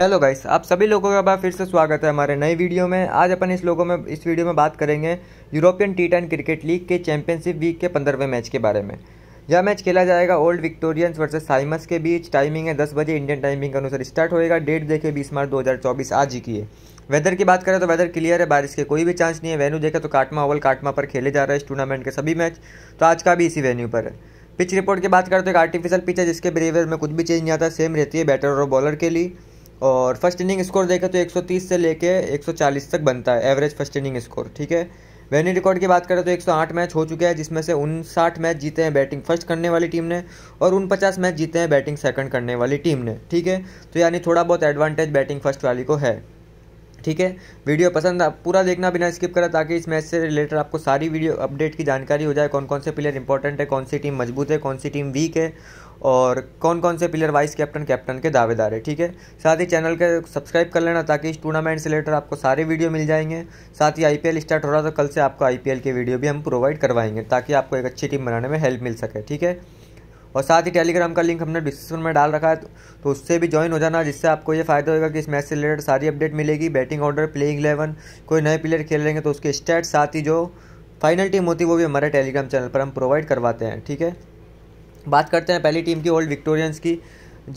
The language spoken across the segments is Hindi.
हेलो गाइस आप सभी लोगों का बार फिर से स्वागत है हमारे नए वीडियो में आज अपन इस लोगों में इस वीडियो में बात करेंगे European T ten cricket league के चैंपियनशिप वीक के पंद्रहवें मैच के बारे में यह मैच खेला जाएगा ओल्ड विक्टोरियंस वर्सेस साइमस के बीच टाइमिंग है दस बजे इंडियन टाइमिंग के अनुसार स्टार्ट होएगा डेट देखे बीस मार्च दो आज ही की है वेदर की बात करें तो वेदर क्लियर है बारिश के कोई भी चांस नहीं है वेन्यू देखें तो काटमा ओवल काटमा पर खेले जा रहा है इस टूर्नामेंट के सभी मैच तो आज का भी इसी वेन्यू पर है पिच रिपोर्ट की बात करें तो एक आर्टिफिशियल पिच है जिसके बिहेवियर में कुछ भी चेंज नहीं आता सेम रहती है बैटर और बॉलर के लिए और फर्स्ट इनिंग स्कोर देखें तो 130 से लेके 140 तक बनता है एवरेज फर्स्ट इनिंग स्कोर ठीक है वेनी रिकॉर्ड की बात करें तो 108 मैच हो चुके हैं जिसमें से उनसाठ मैच जीते हैं बैटिंग फर्स्ट करने वाली टीम ने और उन पचास मैच जीते हैं बैटिंग सेकंड करने वाली टीम ने ठीक है तो यानी थोड़ा बहुत एडवांटेज बैटिंग फर्स्ट वाली को है ठीक है वीडियो पसंद आप पूरा देखना बिना स्किप करा ताकि इस मैच से रिलेटेड आपको सारी वीडियो अपडेट की जानकारी हो जाए कौन कौन से प्लेयर इंपॉर्टेंट है कौन सी टीम मजबूत है कौन सी टीम वीक है और कौन कौन से प्लेयर वाइस कैप्टन कैप्टन के दावेदार है ठीक है साथ ही चैनल के सब्सक्राइब कर लेना ताकि इस टूर्नामेंट से रिलेटेड आपको सारे वीडियो मिल जाएंगे साथ ही आईपीएल स्टार्ट हो रहा है तो कल से आपको आईपीएल के वीडियो भी हम प्रोवाइड करवाएंगे ताकि आपको एक अच्छी टीम बनाने में हेल्प मिल सके ठीक है और साथ ही टेलीग्राम का लिंक हमने डिस्क्रिप्शन में डाल रखा है तो उससे भी ज्वाइन हो जाना जिससे आपको ये फायदा होगा कि इस मैच से रिलेटेड सारी अपडेट मिलेगी बैटिंग ऑर्डर प्लेइंग इलेवन कोई नए प्लेयर खेल रहेंगे तो उसके स्टेट साथ ही जो फाइनल टीम होती है वो भी हमारे टेलीग्राम चैनल पर हम प्रोवाइड करवाते हैं ठीक है बात करते हैं पहली टीम की ओल्ड विक्टोरियंस की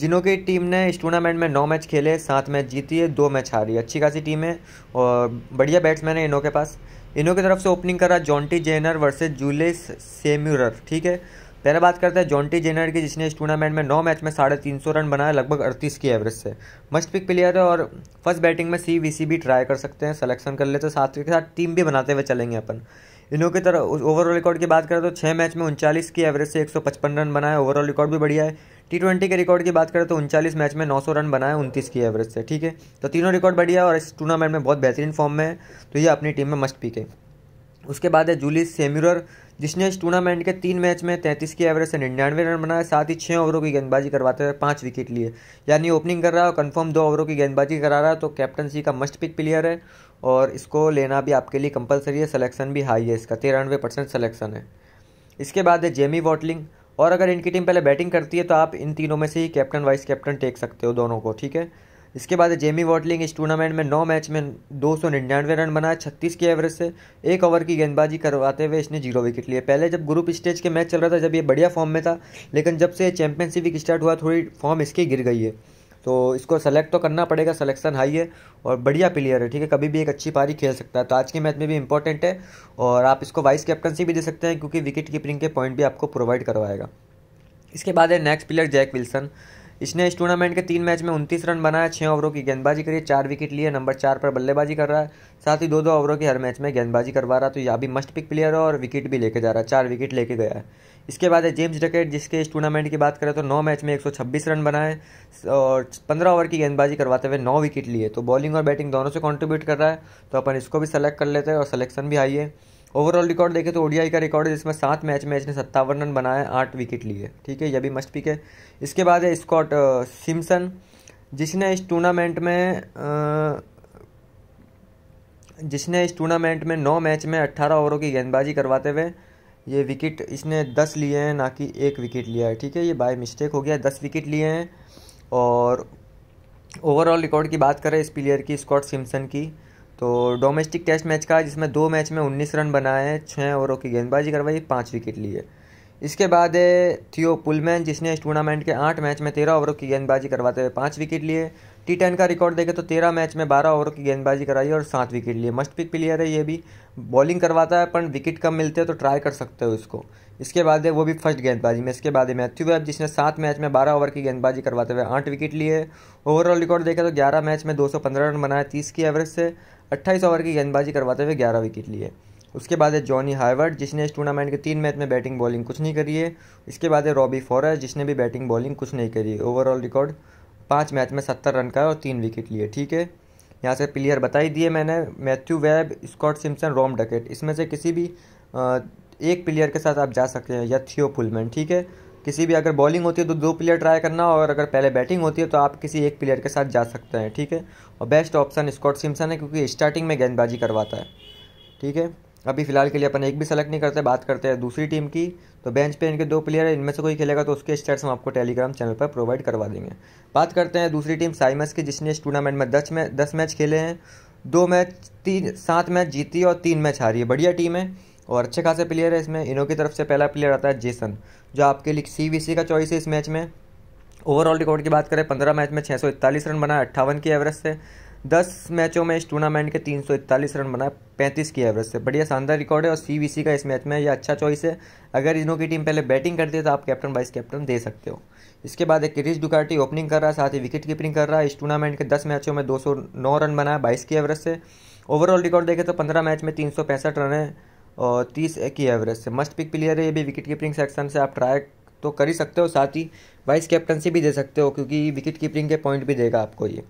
जिनों की टीम ने इस टूर्नामेंट में नौ मैच खेले सात मैच जीती है दो मैच हारी अच्छी खासी टीम है और बढ़िया बैट्समैन है इनों के पास इनों की तरफ से ओपनिंग करा Jonty Jenner versus Julius Seymour ठीक है पहले बात करते हैं जॉन्टी जेनर की जिसने इस टूर्नामेंट में नौ मैच में साढ़े तीन सौ रन बनाए लगभग अड़तीस की एवरेज से मस्ट पिक प्लेयर है और फर्स्ट बैटिंग में सी वी सी भी ट्राई कर सकते हैं सलेक्शन कर लेते हैं साथ के साथ टीम भी बनाते हुए चलेंगे अपन इन्हों की तरह ओवरऑल रिकॉर्ड की बात करें तो छः मैच में उनचालीस की एवरेज से 155 रन बनाए ओवरऑल रिकॉर्ड भी बढ़िया है टी ट्वेंटी के रिकॉर्ड की बात करें तो उनचालीस मैच में 900 रन बनाए उनतीस की एवरेज से ठीक है तो तीनों रिकॉर्ड बढ़िया और इस टूर्नामेंट में बहुत बेहतरीन फॉर्म में है तो ये अपनी टीम में मस्ट पीक है उसके बाद है जूली सेम्यूर जिसने इस टूर्नामेंट के तीन मैच में तैंतीस की एवरेज से निन्यानवे रन बनाए साथ ही छः ओवरों की गेंदबाजी करवाते हुए पाँच विकेट लिए यानी ओपनिंग कर रहा है और कन्फर्म दो ओवरों की गेंदबाजी करा रहा है तो कैप्टनसी का मस्ट पिक प्लेयर है और इसको लेना भी आपके लिए कंपलसरी है सलेक्शन भी हाई है इसका तिरानवे परसेंट सलेक्शन है इसके बाद है जेमी वॉटलिंग और अगर इनकी टीम पहले बैटिंग करती है तो आप इन तीनों में से ही कैप्टन वाइस कैप्टन टेक सकते हो दोनों को ठीक है इसके बाद जेमी वॉटलिंग इस टूर्नामेंट में नौ मैच में दो सौ निन्यानवे रन बनाए छत्तीस की एवरेज से एक ओवर की गेंदबाजी करवाते हुए इसने जीरो विकेट लिए पहले जब ग्रुप स्टेज के मैच चल रहा था जब ये बढ़िया फॉर्म में था लेकिन जब से चैंपियनशिप वीक स्टार्ट हुआ थोड़ी फॉर्म इसकी गिर गई है तो इसको सेलेक्ट तो करना पड़ेगा सलेक्शन हाई है और बढ़िया प्लेयर है ठीक है कभी भी एक अच्छी पारी खेल सकता है तो आज के मैच में भी इंपॉर्टेंट है और आप इसको वाइस कैप्टनसी भी दे सकते हैं क्योंकि विकेट कीपिंग के पॉइंट भी आपको प्रोवाइड करवाएगा इसके बाद है नेक्स्ट प्लेयर जैक विल्सन इसने इस टूर्नामेंट के तीन मैच में उनतीस रन बनाया छः ओवरों की गेंदबाजी करी चार विकेट लिए नंबर चार पर बल्लेबाजी कर रहा है साथ ही दो दो ओवरों की हर मैच में गेंदबाजी करवा रहा तो यह भी मस्ट पिक प्लेयर है और विकेट भी लेके जा रहा है चार विकेट लेके गया है इसके बाद है जेम्स डकेट जिसके इस टूर्नामेंट की बात करें तो नौ मैच में एक रन बनाए और पंद्रह ओवर की गेंदबाजी करवाते हुए नौ विकेट लिए तो बॉलिंग और बैटिंग दोनों से कॉन्ट्रीब्यूट कर रहा है तो अपन इसको भी सेलेक्ट कर लेते हैं और सलेक्शन भी आई है ओवरऑल रिकॉर्ड देखें तो ओडीआई का रिकॉर्ड है जिसमें सात मैच में इसने सत्तावन रन बनाए आठ विकेट लिए ठीक है यह भी मस्ट पिक है इसके बाद है स्कॉट सिम्सन uh, जिसने इस टूर्नामेंट में आ, uh, जिसने इस टूर्नामेंट में नौ मैच में अट्ठारह ओवरों की गेंदबाजी करवाते हुए ये विकेट इसने दस लिए हैं ना कि एक विकेट लिया है ठीक है ये बाय मिस्टेक हो गया दस विकेट लिए हैं और ओवरऑल रिकॉर्ड की बात करें इस प्लेयर की स्कॉट सिम्सन की तो डोमेस्टिक टेस्ट मैच का जिसमें दो मैच में उन्नीस रन बनाए छः ओवरों की गेंदबाजी करवाई पाँच विकेट लिए इसके बाद है थियो पुलमैन जिसने इस टूर्नामेंट के आठ मैच में तेरह ओवरों की गेंदबाजी करवाते हुए पाँच विकेट लिए टी टेन का रिकॉर्ड देखें तो तेरह मैच में बारह ओवरों की गेंदबाजी कराई और सात विकेट लिए मस्ट पिक प्लेयर है ये भी बॉलिंग करवाता है पर विकेट कम मिलते हैं तो ट्राई कर सकते हो इसको इसके बाद है वो भी फर्स्ट गेंदबाजी में इसके बाद है मैथ्यू वेब जिसने सात मैच में बारह ओवर की गेंदबाजी करवाते हुए आठ विकेट लिए ओवरऑल रिकॉर्ड देखें तो ग्यारह मैच में दो सौ पंद्रह रन बनाए तीस की एवरेज से अट्ठाईस ओवर की गेंदबाजी करवाते हुए ग्यारह विकेट लिए उसके बाद है जॉनी हाइवर्ड जिसने इस टूर्नामेंट के तीन मैच में बैटिंग बॉलिंग कुछ नहीं करी है इसके बाद है रॉबी फॉरर जिसने भी बैटिंग बॉलिंग कुछ नहीं करी है ओवरऑल रिकॉर्ड पाँच मैच में सत्तर रन का और तीन विकेट लिए ठीक है यहाँ से प्लेयर बता ही दिए मैंने Matthew Webb Scott Simpson Rome Duckett इसमें से किसी भी एक प्लेयर के साथ आप जा सकते हैं या थियो पुलमैन ठीक है किसी भी अगर बॉलिंग होती है तो दो प्लेयर ट्राई करना और अगर पहले बैटिंग होती है तो आप किसी एक प्लेयर के साथ जा सकते हैं ठीक है और बेस्ट ऑप्शन स्कॉट सिम्सन है क्योंकि स्टार्टिंग में गेंदबाजी करवाता है ठीक है अभी फ़िलहाल के लिए अपन एक भी सेलेक्ट नहीं करते बात करते हैं दूसरी टीम की तो बेंच पे इनके दो प्लेयर हैं इनमें से कोई खेलेगा तो उसके स्टेट्स हम आपको टेलीग्राम चैनल पर प्रोवाइड करवा देंगे बात करते हैं दूसरी टीम साइमस की जिसने इस टूर्नामेंट में दस में दस मैच खेले हैं दो मैच तीन सात मैच जीती और तीन मैच हारी है बढ़िया टीम है और अच्छे खासे प्लेयर है इसमें इनों की तरफ से पहला प्लेयर आता है जेसन जो आपके लिए सी वी सी का चॉइस है इस मैच में ओवरऑल रिकॉर्ड की बात करें पंद्रह मैच में छः सौ इकतालीस रन बनाए अट्ठावन की एवरेज से दस मैचों में इस टूर्नामेंट के इकतालीस रन बनाए पैंतीस की एवरेज से बढ़िया शानदार रिकॉर्ड है और सी का इस मैच में यह अच्छा चॉइस है अगर इनों की टीम पहले बैटिंग करती है तो आप कैप्टन वाइस कैप्टन दे सकते हो इसके बाद एक किरीश दुकाटी ओपनिंग कर रहा है साथ ही विकेट कीपिंग कर रहा है इस टूर्नामेंट के दस मैचों में नौ रन बनाए बाईस की एवरेज से ओवरऑल रिकॉर्ड देखें तो पंद्रह मैच में तीन रन है और तीस की एवरेज से मस्ट पिक प्लेयर है ये भी विकेट कीपिंग सेक्शन से आप ट्राई तो कर ही सकते हो साथ ही वाइस कैप्टनसी भी दे सकते हो क्योंकि विकेट कीपिंग के पॉइंट भी देगा आपको ये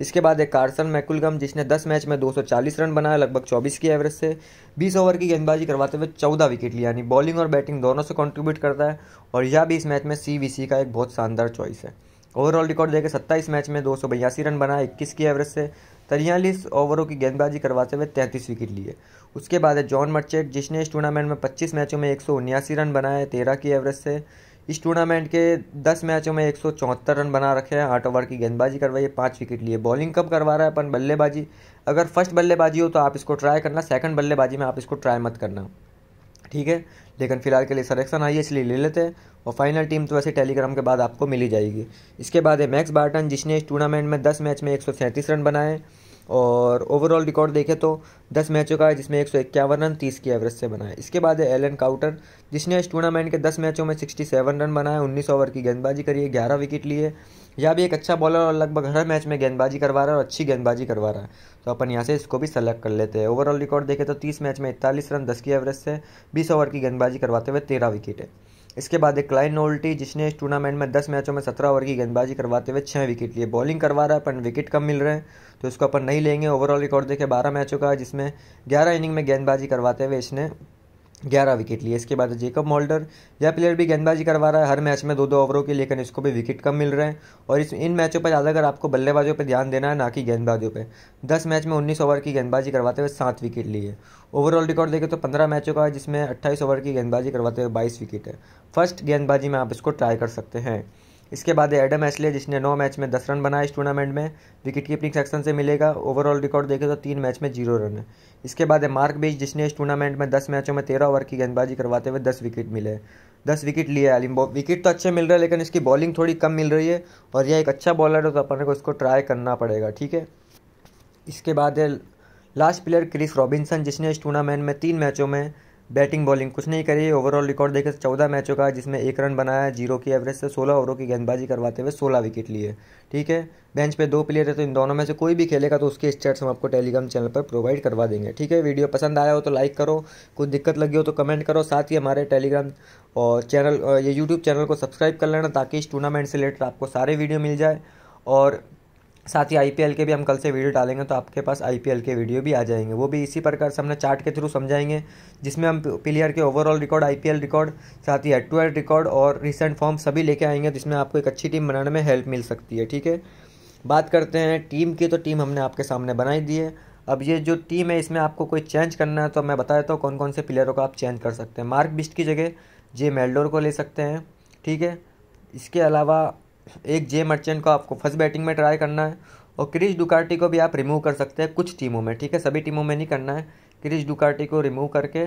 इसके बाद एक कार्सन मैकुलगम जिसने 10 मैच में 240 रन बनाया लगभग 24 की एवरेज से 20 ओवर की गेंदबाजी करवाते हुए 14 विकेट लिया यानी बॉलिंग और बैटिंग दोनों से कंट्रीब्यूट करता है और यह भी इस मैच में सी का एक बहुत शानदार चॉइस है ओवरऑल रिकॉर्ड देकर सत्ताईस मैच में दो रन बनाए इक्कीस की एवरेज से तरियालीस ओवरों की गेंदबाजी करवाते हुए तैंतीस विकेट लिए उसके बाद है जॉन मर्चेट जिसने इस टूर्नामेंट में पच्चीस मैचों में एक रन बनाए तेरह की एवरेज से इस टूर्नामेंट के दस मैचों में एक रन बना रखे हैं आठ ओवर की गेंदबाजी करवाई है पाँच विकेट लिए बॉलिंग कब करवा रहा है अपन बल्लेबाजी अगर फर्स्ट बल्लेबाजी हो तो आप इसको ट्राई करना सेकंड बल्लेबाजी में आप इसको ट्राई मत करना ठीक है लेकिन फिलहाल के लिए सलेक्शन आई है इसलिए ले लेते हैं और फाइनल टीम तो वैसे टेलीग्राम के बाद आपको मिली जाएगी इसके बाद है मैक्स बार्टन जिसने इस टूर्नामेंट में दस मैच में एक रन बनाए और ओवरऑल रिकॉर्ड देखें तो दस मैचों का है जिसमें एक सौ इक्यावन रन तीस की एवरेज से बनाए इसके बाद है एलन काउटर जिसने इस टूर्नामेंट के दस मैचों में सिक्सटी सेवन रन बनाए उन्नीस ओवर की गेंदबाजी करी है ग्यारह विकेट लिए यह भी एक अच्छा बॉलर और लगभग हर मैच में गेंदबाजी करवा रहा है और अच्छी गेंदबाजी करवा रहा है तो अपन यहाँ से इसको भी सेलेक्ट कर लेते हैं ओवरऑल रिकॉर्ड देखें तो तीस मैच में इकतालीस रन दस की एवरेज से बीस ओवर की गेंदबाजी करवाते हुए तेरह विकेट है इसके बाद एक क्लाइन नोल्टी जिसने इस टूर्नामेंट में दस मैचों में सत्रह ओवर की गेंदबाजी करवाते हुए छः विकेट लिए बॉलिंग करवा रहा है पर विकेट कम मिल रहे हैं तो इसको अपन नहीं लेंगे ओवरऑल रिकॉर्ड देखे बारह मैचों का जिसमें ग्यारह इनिंग में गेंदबाजी करवाते हुए इसने ग्यारह विकेट लिए इसके बाद जेकब मॉल्डर यह प्लेयर भी गेंदबाजी करवा रहा है हर मैच में दो दो ओवरों के लेकिन इसको भी विकेट कम मिल रहे हैं और इस इन मैचों पर ज़्यादातर आपको बल्लेबाजों पर ध्यान देना है ना कि गेंदबाजों पर दस मैच में उन्नीस ओवर की गेंदबाजी करवाते हुए सात विकेट लिए ओवरऑल रिकॉर्ड देखें तो पंद्रह मैचों का है जिसमें अट्ठाईस ओवर की गेंदबाजी करवाते हुए बाईस विकेट है फर्स्ट गेंदबाजी में आप इसको ट्राई कर सकते हैं इसके बाद एडम एसले जिसने नौ मैच में दस रन बनाए इस टूर्नामेंट में विकेट कीपिंग सेक्शन से मिलेगा ओवरऑल रिकॉर्ड देखें तो तीन मैच में जीरो रन है इसके बाद है मार्क बीच जिसने इस टूर्नामेंट में दस मैचों में तेरह ओवर की गेंदबाजी करवाते हुए दस विकेट मिले दस विकेट लिए अलीम विकेट तो अच्छे मिल रहे हैं लेकिन इसकी बॉलिंग थोड़ी कम मिल रही है और यह एक अच्छा बॉलर है तो अपने को इसको ट्राई करना पड़ेगा ठीक है इसके बाद है लास्ट प्लेयर क्रिस रॉबिन्सन जिसने इस टूर्नामेंट में तीन मैचों में बैटिंग बॉलिंग कुछ नहीं करी ओवरऑल रिकॉर्ड देखे तो चौदह मैचों का जिसमें एक रन बनाया जीरो की एवरेज से सोलह ओवरों की गेंदबाजी करवाते हुए सोलह विकेट लिए ठीक है बेंच पे दो प्लेयर है तो इन दोनों में से कोई भी खेलेगा तो उसके स्टेट्स हम आपको टेलीग्राम चैनल पर प्रोवाइड करवा देंगे ठीक है वीडियो पसंद आया हो तो लाइक करो कुछ दिक्कत लगी हो तो कमेंट करो साथ ही हमारे टेलीग्राम और चैनल ये यूट्यूब चैनल को सब्सक्राइब कर लेना ताकि इस टूर्नामेंट से रिलेटेड आपको सारे वीडियो मिल जाए और साथ ही आईपीएल के भी हम कल से वीडियो डालेंगे तो आपके पास आईपीएल के वीडियो भी आ जाएंगे वो भी इसी प्रकार से हमने चार्ट के थ्रू समझाएंगे जिसमें हम प्लेयर e के ओवरऑल रिकॉर्ड आईपीएल रिकॉर्ड साथ ही हेड टू हेड रिकॉर्ड और रिसेंट फॉर्म सभी लेके आएंगे जिसमें आपको एक अच्छी टीम बनाने में हेल्प मिल सकती है ठीक है बात करते हैं टीम की तो टीम हमने आपके सामने बनाई दी है अब ये जो टीम है इसमें आपको कोई चेंज करना है तो मैं बता देता हूँ कौन कौन से प्लेयरों को आप चेंज कर सकते हैं मार्क बिस्ट की जगह जे मेल्डोर को ले सकते हैं ठीक है इसके अलावा एक जे मर्चेंट को आपको फर्स्ट बैटिंग में ट्राई करना है और क्रिश डुकार्टी को भी आप रिमूव कर सकते हैं कुछ टीमों में ठीक है सभी टीमों में नहीं करना है क्रिश डुकार्टी को रिमूव करके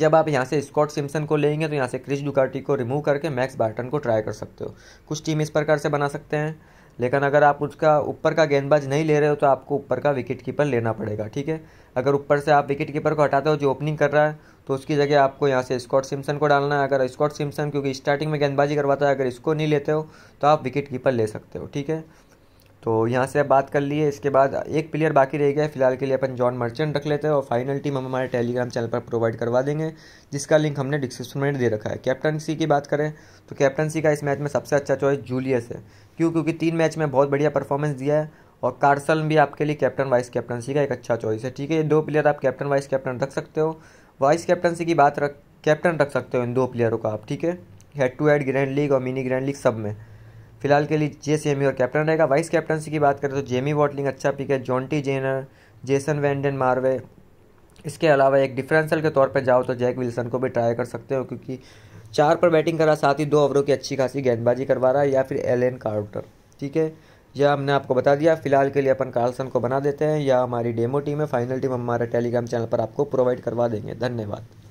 जब आप यहाँ से स्कॉट सिम्सन को लेंगे तो यहाँ से क्रिश डुकार्टी को रिमूव करके मैक्स बार्टन को ट्राई कर सकते हो कुछ टीम इस प्रकार से बना सकते हैं लेकिन अगर आप उसका ऊपर का गेंदबाज नहीं ले रहे हो तो आपको ऊपर का विकेट कीपर लेना पड़ेगा ठीक है अगर ऊपर से आप विकेट कीपर को हटाते हो जो ओपनिंग कर रहा है तो उसकी जगह आपको यहाँ से स्कॉट सिम्सन को डालना है अगर स्कॉट सिम्सन क्योंकि स्टार्टिंग में गेंदबाजी करवाता है अगर इसको नहीं लेते हो तो आप विकेट कीपर ले सकते हो ठीक है तो यहाँ से बात कर लिए इसके बाद एक प्लेयर बाकी रह गया फिलहाल के लिए अपन जॉन मर्चेंट रख लेते हैं और फाइनल टीम हम हमारे टेलीग्राम चैनल पर प्रोवाइड करवा देंगे जिसका लिंक हमने डिस्क्रिप्शन में दे रखा है कैप्टनसी की बात करें तो कैप्टनसी का इस मैच में सबसे अच्छा चॉइस जूलियस है क्यों क्योंकि तीन मैच में बहुत बढ़िया परफॉर्मेंस दिया है और कार्सल भी आपके लिए कैप्टन वाइस कैप्टनसी का एक अच्छा चॉइस है ठीक है ये दो प्लेयर आप कैप्टन वाइस कैप्टन रख सकते हो वाइस कैप्टनसी की बात रख कैप्टन रख सकते हो इन दो प्लेयरों का आप ठीक है head to head grand league और मिनी ग्रैंड लीग सब में फिलहाल के लिए जे सेमी और कैप्टन रहेगा वाइस कैप्टनसी की बात करें तो जेमी वॉटलिंग अच्छा पिक है Jonty Jenner Jason Vanden Merwe इसके अलावा एक डिफरेंशियल के तौर पर जाओ तो जैक विल्सन को भी ट्राई कर सकते हो क्योंकि चार पर बैटिंग करा साथ ही दो ओवरों की अच्छी खासी गेंदबाजी करवा रहा है या फिर एलेन कार्टर ठीक है यह हमने आपको बता दिया फिलहाल के लिए अपन कार्लसन को बना देते हैं या हमारी डेमो टीम है फाइनल टीम हमारे टेलीग्राम चैनल पर आपको प्रोवाइड करवा देंगे धन्यवाद